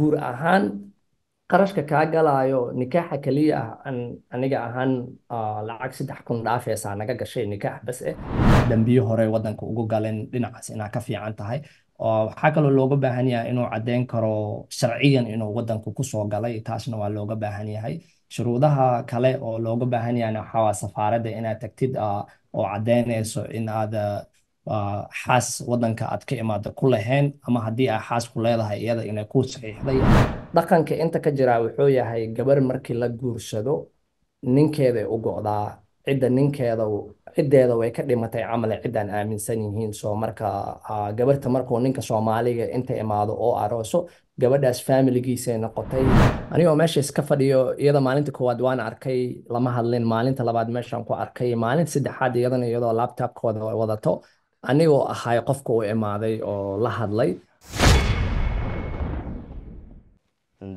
guur ahaan qarashka kaa galaayo nikaaxa keliya ah aniga ahaan lacag saddex kun dhaafeesaa naga gashay nikaax bas eh dambiyo hore wadanka ugu galeen dhinacaas inaa ka fiican tahay waxaa kaloo looga baahan yahay inuu caddeyn karo sharciyan inuu wadanku kusoo galay taasna waa looga baahan yahay shuruudaha kale oo looga baahan yahayna waxaa waa safaaradda inaad tagtid oo caddeynayso inaad xaas wadanka aad ka imaada ku lahayn ama haddii aa xaas ku leedahay iyada inay ku saxiixday dhaqanka inta ka jira wuxuu yahay gabar markii la guursado ninkeeday u go'daa cidda ninkeeda ciddeeda way ka dhimatay camal ciddaan aaminsan yihiin soo marka gabarta markuu ninka soomaaliga inta imaado oo arooso gabadhaas faamiligiisay noqotay anigoo meesha iska fadhiyo iyada maalinta koowaad waan arkay lama hadlin maalinta labaad meeshaan ku arkay maalinta saddexaad iyadana iyadoo labtobkooda wadato anigoo ahay qofka u imaaday oo la hadlay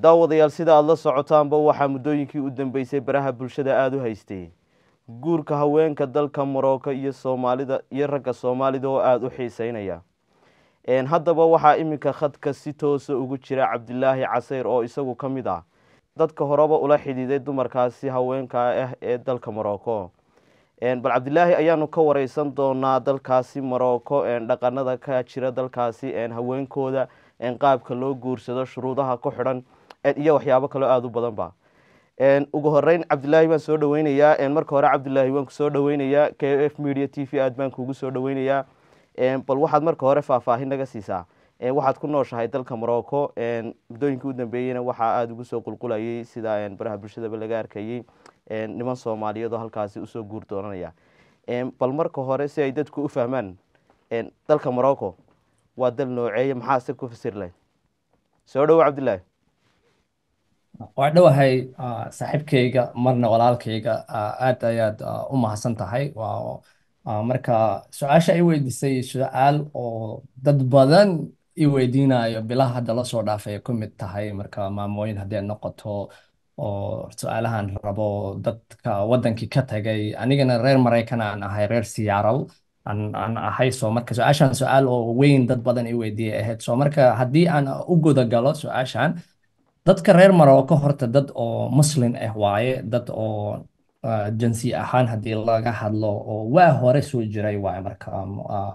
daawadayaal sida aad la socotaanba waxaa muddooyinkii u dambeysay baraha bulshada aada u haystay guurka haweenka dalka marocco iyo soomaalida iyo ragga soomaalida oo aada u xiiseynaya haddaba waxaa iminka khadka si toosa ah ugu jira cabdilaahi caseyr oo isagu ka mid ah dadka horeba ula xidhiiday dumarkaasi haweenka ah ee dalka morocco bal cabdilaahi ayaanu ka wareysan doonaa dalkaasi morocco dhaqanada ka jira dalkaasi haweenkooda qaabka loo guursado shuruudaha ku xidhan iyo waxyaabo kaloo aada u badan ugu horeyn cabdilaahi baan soo dhaweynayaa marka hore cabdilaahi waan kusoo dhaweynayaa k f media t v aad baan kugu soo dhaweynayaa bal waxaad marka hore faahfaahin naga siisaa waxaad ku nooshahay dalka morocco muddooyinkii u dambeeyeyna waxaa aada ugu soo qulqulayay sida baraha bulshadaba laga arkayay niman soomaaliyeed oo halkaasi usoo guur doonanaya bal marka hore si ay dadku u fahmaan dalka morocco waa dal nooceeye maxaa si ku fasir lahayd soo dhowo cabdillaahi waa dhowahay saaxiibkayga marna walaalkayga aad ayaad u mahadsan tahay marka su-aasha i weydiisay su-aal oo dad badan i weydiinayo bilaha hadda la soo dhaafay ku mid tahay marka maamooyin hadday noqoto oo su-aalahan rabo dadka wadankii ka tagay anigana reer maraykan aan ahay reer siyaarow aan ahay soo marka su-aashan su-aal oo weyn dad badan i weydiiyay ahayd soo marka haddii aan u gudagalo su-aashan dadka reer maroko horta dad oo muslin ah eh waaye dad oo ah, jinsi ahaan haddii laga hadlo oo waa hore soo jiray waaye marka um, ah,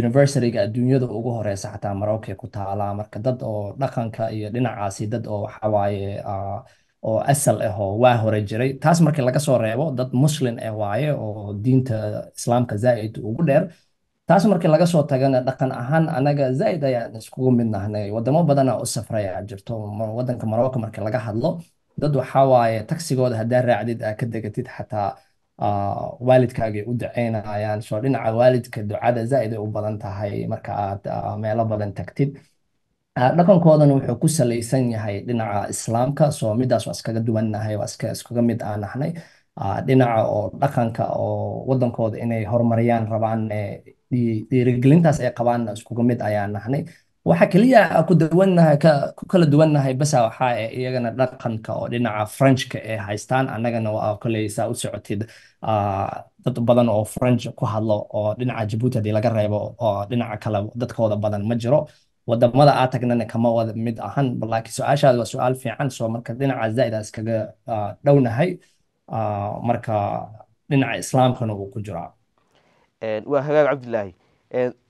universityga adduunyada ugu horeysa xataa maroko ku taalaa marka dad oo dhaqanka iyo dhinacaasi dad oo waxawaaye ah, oo asal ah oo waa hore jiray taas markii laga soo reebo dad muslin ah waaye oo diinta islaamka zaa'id ugu dheer taas markii laga soo tagana dhaqan ahaan anaga zaa'id ayaan iskugu midnahnay wadamo badanaa u safraya jirto wadanka marooka markii laga hadlo dad waxaa waaye tagsigooda haddaa raacdid aa ka degatid xataa waalidkaagii u ducaynayaan soo dhinaca waalidka ducada zaa'id ay u badan tahay marka aad meelo badan tagtid Ah, dhaqankoodana wuxuu ku salaysan yahay dhinaca islaamka soo midaas waa iskaga duwannahay waa iskaga mid aanahnay ah, dhinaca oo dhaqanka oo wadankooda inay horumariyaan rabaan dhiirigelintaas ay qabaanna iskuga mid ayaa nahnay keliya ku dawannahay ku kala duwannahay basa waxaa e iyagana dhaqanka oo dhinaca frenchka ee haystaan annagana waa koley u socotid ah, dad badan oo french ku hadlo oo dhinaca jabuuti haddii laga reebo oo dhinaca kale dadkooda badan ma jiro wadamada aa tagnana kama wada mid ahan laakiin su-aashaada waa su-aal fiican soo marka dhinaca dhinacaas zaa'idaa iskaga ah, dhownahay ah, marka dhinaca islaamkana uu ku jiraa waa hagaag cabdilaahi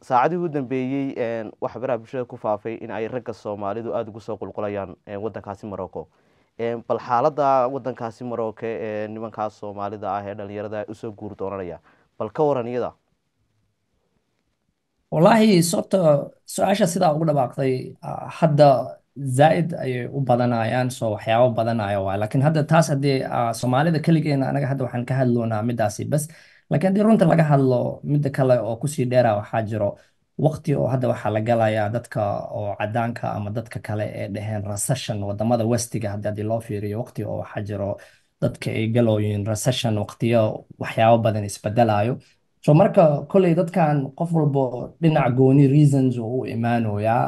saacadihii u dambeeyey waxa baraha bulshada ku faafay in ay ragga soomaalidu aada ugu soo qulqulayaan wadankaasi marocco bal xaalada wadankaasi morocco ee nimankaas soomaalida ah ee dhalinyarada usoo guur doonanaya bal ka waran iyada wallaahi sababta su-aasha sidaa ugu dhawaaqday ah, hadda zaa'id ayay u badanayaan soo waxyaabo badanaya waay laakiin hadda taas haddii ah, soomaalida keligeena anaga hadda waxaan ka hadloonaa midaasi bas laakiin haddii runta laga hadlo midda kale oo kusii dheera waxaa jiro waqti oo hadda waxaa la galayaa dadka oo cadaanka ama dadka kale ee dhaheen recession wadamada westiga haddi haddii loo fiiriyo waqti oo waxaa jiro dadka ay galooyin recession waqtiyo waxyaabo badan isbedelayo so marka koley dadkan qof walbo dhinac gooni reasons uu u imaanooyaa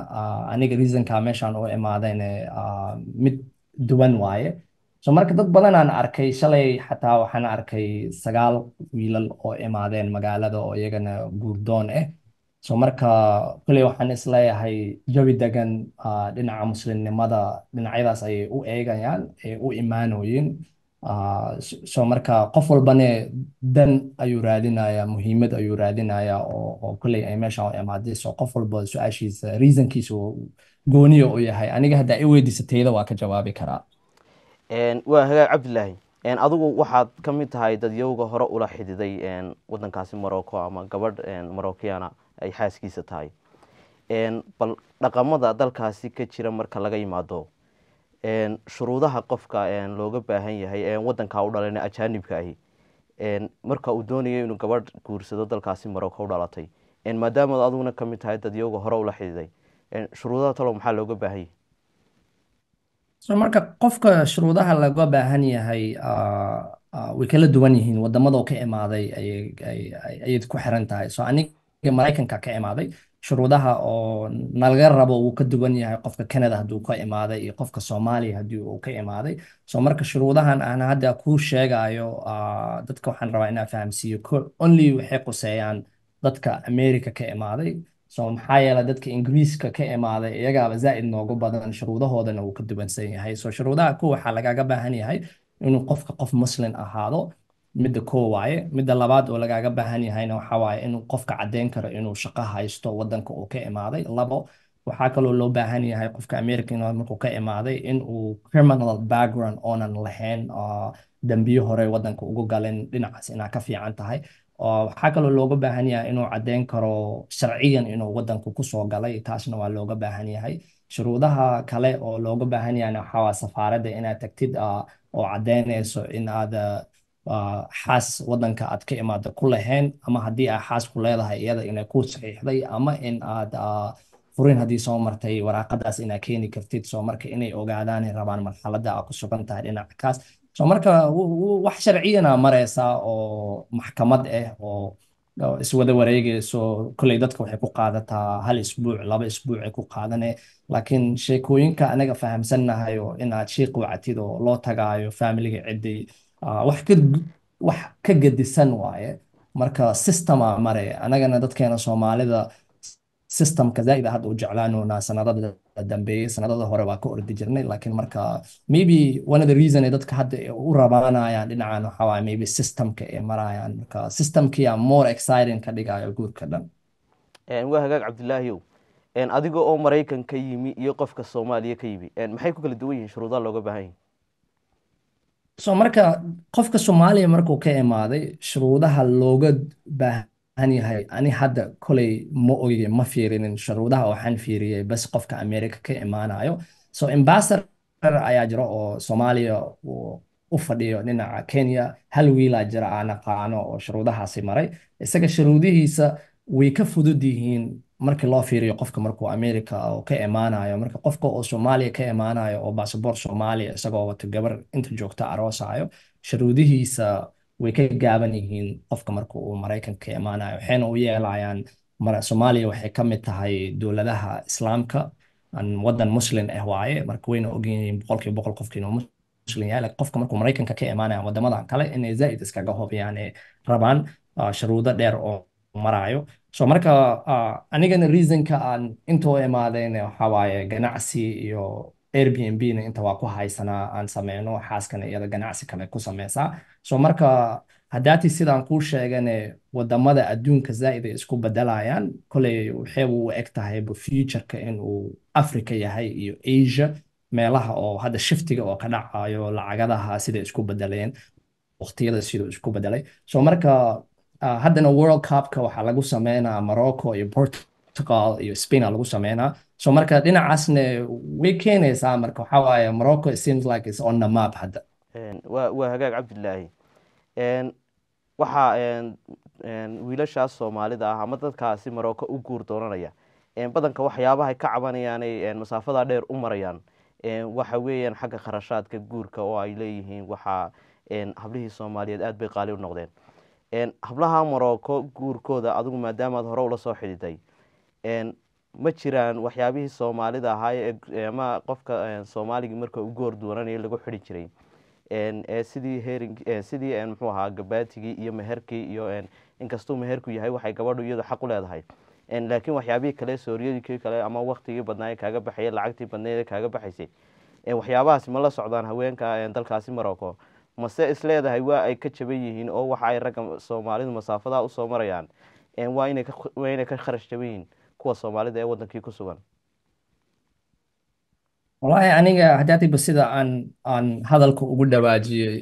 aniga reasonka meeshaan u imaadayne mid duwan waaye so marka dad badanaan arkay shalay xataa waxaan arkay sagaal wiilal oo imaadeen magaalada oo iyagana guurdoon ah so marka koley waxaan isleeyahay jawi degan dhinaca muslimnimada dhinacyadaas ayay u eegayaan ee u imaanooyin Ah, so marka qof walbane dan ayuu raadinayaa muhiimad ayuu raadinayaa oo kolley ay meesha imaadeso qof walba su-aashiisa reasonkiisa gooniya u yahay aniga haddaa i weydiisa waa ka jawaabi karaa waa hagaag cabdilaahi adigu waxaad ka mid tahay dadyowga hore ula xididay wadankaasi morocco ama gabadh morocciana ay xaaskiisa tahay bal dhaqamada dalkaasi ka jira marka laga yimaado shuruudaha qofka looga baahan yahay wadanka u dhalana ajaanibka ahi marka uu doonayo inuu gabadh guursado dalkaasi maroko u dhalatay maadaama aduguna kamid tahay dad dadyooga hore ula xididay shuruudaha talo maxaa looga baahan yahay so marka qofka shuruudaha laga baahan yahay ah, ah, way kala duwan yihiin wadamadoo ka imaaday ayayd ku xiran tahay so aniga maraykanka ka imaaday shuruudaha oo nalaga rabo wuu ka duwan yahay qofka canada hadduu ka imaaday iyo qofka soomaaliya haddii uu ka imaaday so marka shuruudahan aan hadda kuu sheegayo ah, dadka waxaan rabaa inaan fahamsiiyo ko only waxay quseeyaan dadka america ka imaaday so maxaa yeelay dadka ingiriiska ka imaaday iyagaaba zaa'id noogu badan shuruudahoodana wuu ka duwansan yahay so shuruudaha ku waxaa lagaga baahan yahay inuu qofka qof muslin ahaado midda koo waaye midda labaad oo lagaaga baahan yahayna waxaa inuu qofka caddeyn karo inuu shaqo haysto waddanka uu ka imaaday labo waxaa kaloo loo baahan yahay qofka american markuu ka imaaday in criminal background oonan lahayn ah, dambiyo hore waddanka ugu galin dhinacaas inaa ka fiican tahay ah, waxaa kaloo looga baahan yahay inuu caddeyn karo sharciyan inuu waddanku kusoo galay taasna waa looga baahan yahay shuruudaha kale oo looga baahan yahayna waxaa safaaradda inaad tagtid ah, oo caddeynayso in xaas wadanka aad ka imaada ku laheyn ama hadii aa xaas ku leedahay iyada inay ku saxiixday ama in aad furin haddii soo martay waraaqadaas inaa keeni kartid soo marka inay ogaadaan rabaan marxaladda aa ku sugan tahay dhinaca kaas soo marka wax sharciyana mareysaa oo maxkamad ah oo iswada wareegayso kolley dadka waxay ku qaadataa hal isbuuc laba isbuuc ay ku qaadane laakiin sheekooyinka anaga fahamsannahay oo inaad shii qawactid oo loo tagaayo faamiliga ciddii Ah, wax ka wax ka gedisan waaye marka sistemaa mare anagana dadkeena soomaalida systemka zaa'ida hadda u jeclaanuna sanadada dambeeyey sanadada hore baa ka ordi jirnay laakiin marka maybe one of the reason ee dadka hadda u rabaanayaan dhinacan waxaa maybe systemka ay marayaan marka systemkiyaa more exciting ka dhigayo guurka dhan waa hagaag cabdilaahiyow adiga oo maraykan ka yimi iyo qofka soomaaliya ka yimi maxay ku kala duwan yihiin shuruudaha looga baahan yahay so marka qofka soomaaliya markuu ka imaaday shuruudaha looga baahan yahay ani hadda koley ma oyge ma fiirinin shuruudaha waxaan fiiriyey bas qofka america ka imaanayo so ambassador ayaa jira oo soomaaliya uu u fadhiyo dhinaca kenya hal wiilaa jira aan aqaano oo shuruudahaasi maray isaga shuruudihiisa way ka fudud yihiin marki loo fiiriyo qofka markuu america oo ka imaanayo marka qofka oo soomaaliya ka imaanayo oo basaboor soomaaliya isagoo wata gabar inta joogta ah aroosayo sharuudihiisa way ka gaaban yihiin qofka marka uu maraykanka ka imaanayo waxayna u yeelayaan soomaaliya waxay ka mid tahay dowladaha islaamka wadan muslim ah waaye marka wayna ogyihiin boqolkiiba boqol qofka inuu muslim yahay qofka markuu maraykanka ka imaanaya wadamadan kale inay zaa'id iskaga hobiyaan rabaan ah, sharuudo dheer oo marayo so marka ah, anigana reasonka aan inta u imaaden waxaa waaye ganacsi iyo airbnb na inta waa ku haysanaa aan sameyno xaaskana iyada ganacsi kale ku sameysaa so marka haddaati sidaan kuu sheegane wadamada adduunka zaa'id isku bedelayaan koley waxay u eg tahayba futureka inuu africa yahay iyo asia meelaha oo hadda shiftiga oo ka dhacayo lacagadaha sida isku bedeleen waqtiyada siduu isku bedelay so marka Ah, haddana world cupka waxaa lagu sameynaa morocco iyo portugal iyo spaina lagu sameynaa so marka dhinacaasne way keenaysaa marka waxaa waaye morocco seems like it's on the map hadda waa hagaag cabdilaahi waxaa wiilashaas soomaalida ah ama dadkaasi morocco u guur doonanaya badanka waxyaabahay ka cabanayaanay masaafada dheer u marayaan waxa weeyaan xagga kharashaadka guurka oo ay leeyihiin waxaa hablihii soomaaliyeed aada bay qaali u noqdeen hablaha morocco guurkooda adigu maadaamaad hore ula soo xididay ma jiraan waxyaabihii soomaalida ahaay ama qofka soomaaligii marka u goor duwananay lagu xidi jiray sidii heri muxuu ahaa gabaatigii iyo meherkii iyo inkastuu meherku yahay waxay gabadhu iyadu xaq u leedahay laakiin waxyaabihii kale sooriyadii kale ama waktigii badnaaye kaaga baxaya lacagtii badneed kaaga baxaysay waxyaabahaasi ma la socdaan haweenka dalkaasi morocco mase is leedahay waa ay ka jaban yihiin oo waxa ay ragga soomaalidu masaafadaa usoo marayaan waa inay ka kharash jaban yihiin kuwa soomaalida ee wadankii ku sugan wallaahi aniga haddaatiba sida aan aan hadalka ugu dhawaajiyey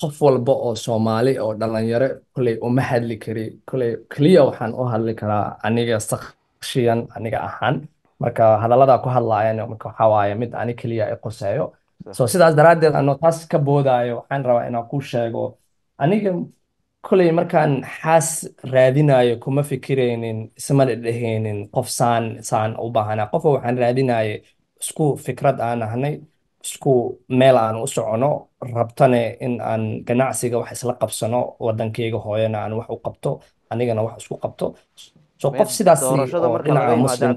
qof walba oo soomaali oo dhallinyaro kolley uma hadli kari kolley keliya waxaan u hadli karaa aniga sakshiyan aniga ahaan marka hadalladaa ku hadlaayana marka waxaa waaye mid ani keliya i qoseeyo so sidaas daraaddeed anoo taas ka boodaayo waxaan rabaa inaan ku sheego aniga koley markaan xaas raadinayo kuma fikiraynin isma dhedhehaynin qof saan saan u baahana qofka waxaan raadinaye isku fikrad aan ahnay isku meel aan u socono rabtane in aan ganacsiga wax isla qabsano wadankeyga hooyana aan wax u qabto anigana wax isku qabto so qof sidaas doorashada qofka marka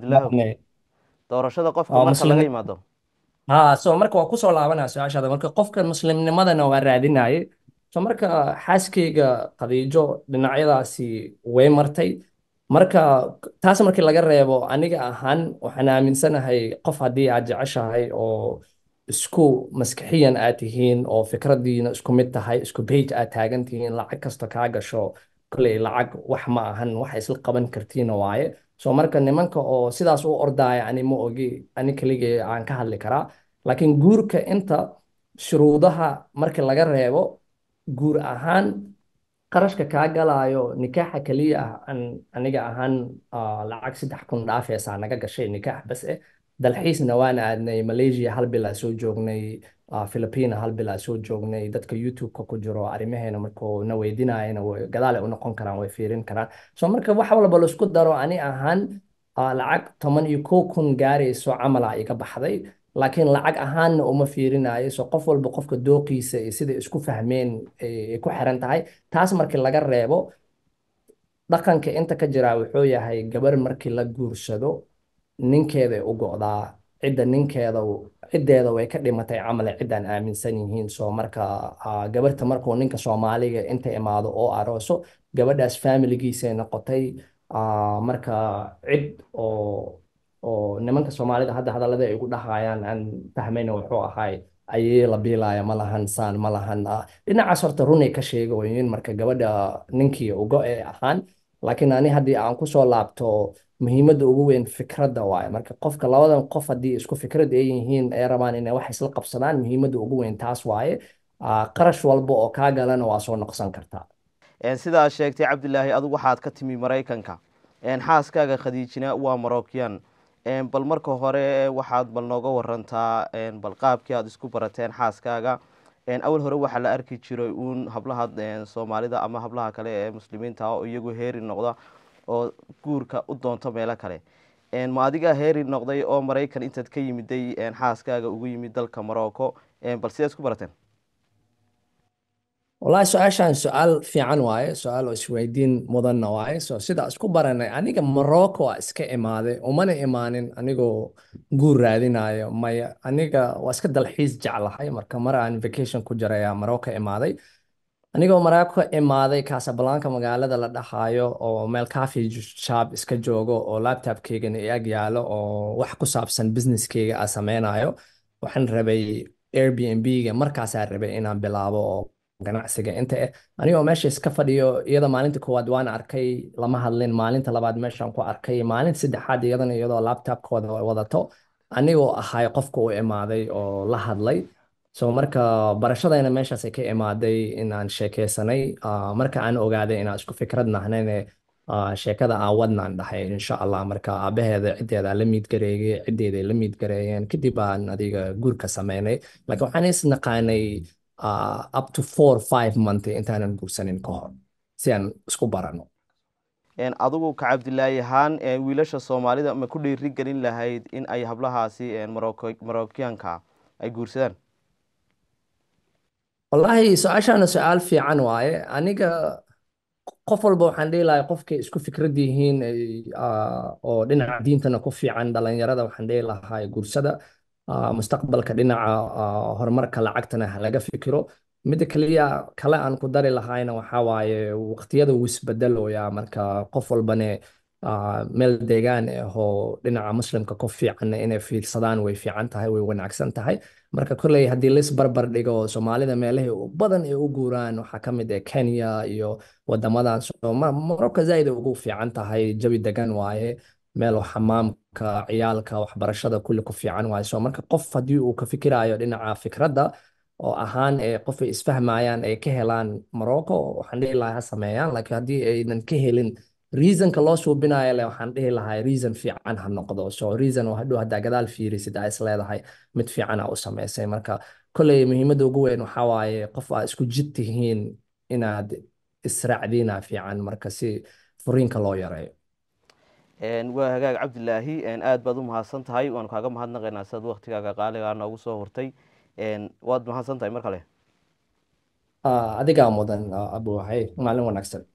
laga yimaado ha so marka waa kusoo laabanaya su-aashaada marka qofka muslimnimadana waa raadinayay so marka xaaskayga khadiijo dhinacyadaasi way martay marka taas markii laga reebo aniga ahaan waxaan aaminsanahay qof haddii aad jeceshahay oo isku maskixiyan aad tihiin oo fikraddiina isku mid tahay isku beij aad taagan tihiin lacag kasta kaa gasho kolley lacag wax ma ahan wax isla qaban kartiina waaye so marka nimanka oo sidaas u ordaaya ani ma ogi ani keliga aan ka hadli karaa laakiin guurka inta shuruudaha marki laga reebo guur ahaan qarashka kaa galaayo nikaaxa keliya ah aniga ahaan ah, lacag saddex kun dhaafaysaa naga gashay nikaax bas eh dalxiisna waan aadnay malaysia hal bilaa soo joognay philipina hal bilaa soo joognay dadka youtube ku jiro arrimaheena markuu na gadaale u noqon karaan way fiirin karaan so marka wax walba laisku daro ani ahaan lacag toban iyo kow kun gaarayso camala iga baxday laakiin lacag ahaanna uma fiirinayo so qof walba qofka dooqiisa sida isku fahmeen ay ku xiran tahay taas markii laga reebo dhaqanka inta ka jiraa wuxuu yahay gabar markii la guursado ninkeeda u go-daa cidda ninkeeda ciddeeda way ka dhimatay camale ciddaan aaminsan yihiin soo marka ah, gabarta markuu ninka soomaaliga inta imaado oo arooso gabadhaas faamiligiisay noqotay ah, marka cid oo oo nimanka soomaalida hadda hadalada ay ugu dhahayaan aan fahmayna wuxuu ahay ayay la biilaya ma lahan saan ma ah. dhinacaas horta runay ka sheegawayin marka gabadha ninkii ugo ee ahaan laakiin ani haddii aan ku soo laabto muhiimadda ugu weyn fikradda waaye marka qofka labadan qof haddii isku fikrad ay yihiin ay rabaan inay wax isla qabsadaan muhiimadda ugu weyn taas waaye qarash ah, walba oo kaa galana waa soo noqsan kartaa sidaa sheegtay cabdilaahi adugu waxaad ka timi maraykanka xaaskaaga khadiijina waa marokyan bal marka hore waxaad bal nooga warantaa bal qaabkii aad isku barateen xaaskaaga awal hore waxaa la arki jiray uun hablaha soomaalida ama hablaha kale ee muslimiinta oo iyagu heeri noqda oo guurka u doonto meelo kale ma adigaa heeri noqday oo maraykan intaad ka yimiday xaaskaaga ugu yimid dalka morocco bal sidaad ku barateen wallahi su-aashan su-aal fiican waaye su-aal oo isweydiin mudanna waaye soo sidaa isku baranay aniga morocco waa iska imaaday umana imaanin anigoo guur raadinayo maya aniga waa iska dalxiis jeclahay marka mar aan vacation ku jiraya morocco imaaday anigoo Maraykanka imaaday Casablanca magaalada la dhahayo oo meel coffee shop iska joogo oo laptopkeygana ay ag yaalo oo wax ku saabsan businesskeyga aan sameynayo waxaan rabay Airbnb-ga markaasaa rabay inaan bilaabo oo ganacsiga inta eh anigoo meesha iska fadhiyo iyada maalinta koowaad waan arkay lama hadlin maalinta labaad meeshaan ku arkay maalinta saddexaad iyadana iyadoo laptopkooda wadato anigoo ahay qofka u imaaday oo la hadlay so marka barashadayna meeshaasay ka imaaday inaan sheekeysanay ah, marka aan ogaaday inaan isku fikrad nahnayne ah, sheekada aan wadnaan dhahay insha allah marka aabaheeda ciddeeda la miid gareeyey ciddeeday la miid gareeyeen kadib aan adiga guurka sameynay laakiin waxaan is ah, up to four five month intaanan guursanin ka hor si aan isku barano adigu kacabdilaahi ahaan wiilasha soomaalida ma ku dhiiri lahayd in ay hablahaasi marookiyaanka ay guursadaan wallaahi su-aashaana su-aal fiican waaye aniga qof walba waxaan dhihi lahay qofkay isku fikrad yihiin oo dhinaca diintana ku fiican dhalinyarada waxaan dhihi lahay gursada mustaqbalka dhinaca horumarka lacagtana halaga fikiro midda kaliya kale aan ku dari lahayna waxaa waaye waqtiyada wisbedalooya marka qof walbane meel deegaan ahoo dhinaca muslimka ku fiicanna inay fiirsadaan way fiican tahay way wanaagsan tahay marka kolley haddii lis barbar dhigo soomaalida meelahii badan ee u guuraan waxaa ka mid ah kenya iyo wadamadan marobka zaaid ugu fiican tahay jawi degan waaye meel xamaamka ciyaalka waxbarashada kulli ku fiican waaye so marka qof haddii uu ka fikirayo dhinaca fikradda oo ahaan ee qof isfahmayaan ay ka helaan morocco waxaan dhihi lahaa ha sameeyaan laakiin haddii aynan ka helin reasonka loo suubinayo le waxaan dhihi lahaa reason fiican ha noqdo so reason hadhow haddaa gadaal fiirisid aa isleedahay mid fiicana u sameysay marka kolley muhiimadda ugu weyn waxaa qof aa isku jid tihiin inaad israacdiina fiican marka si furiinka loo yareeyo waa hagaag cabdilaahi aad baad u mahadsan tahay waanu kaaga mahadnaqaynaa sidaad waktigaaga qaaligaa noogu soo hortay waad mahadsan tahay mar kale ah, adigaa mudan abu maalin wanaagsan